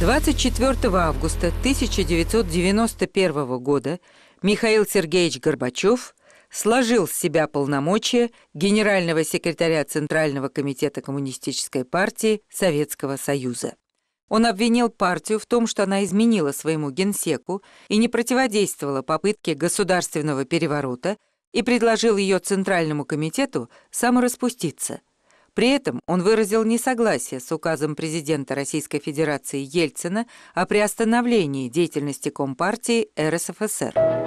24 августа 1991 года Михаил Сергеевич Горбачев сложил с себя полномочия генерального секретаря Центрального комитета Коммунистической партии Советского Союза. Он обвинил партию в том, что она изменила своему генсеку и не противодействовала попытке государственного переворота и предложил ее Центральному комитету самораспуститься – при этом он выразил несогласие с указом президента Российской Федерации Ельцина о приостановлении деятельности Компартии РСФСР.